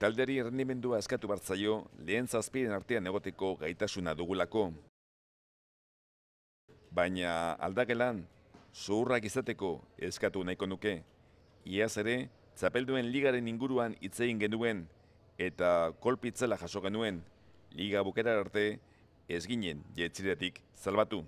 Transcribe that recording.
Talderi rendimendua eskatu bartzaio, lehen zazpiren artean egoteko gaitasuna dugulako. Baina aldagelan, zuhurrak izateko eskatu nahiko nuke. Iaz ere, zapelduen ligaren inguruan itzein genuen eta kolpitzela jaso genuen, liga bukera arte ezginen ginen jetziratik zalbatu.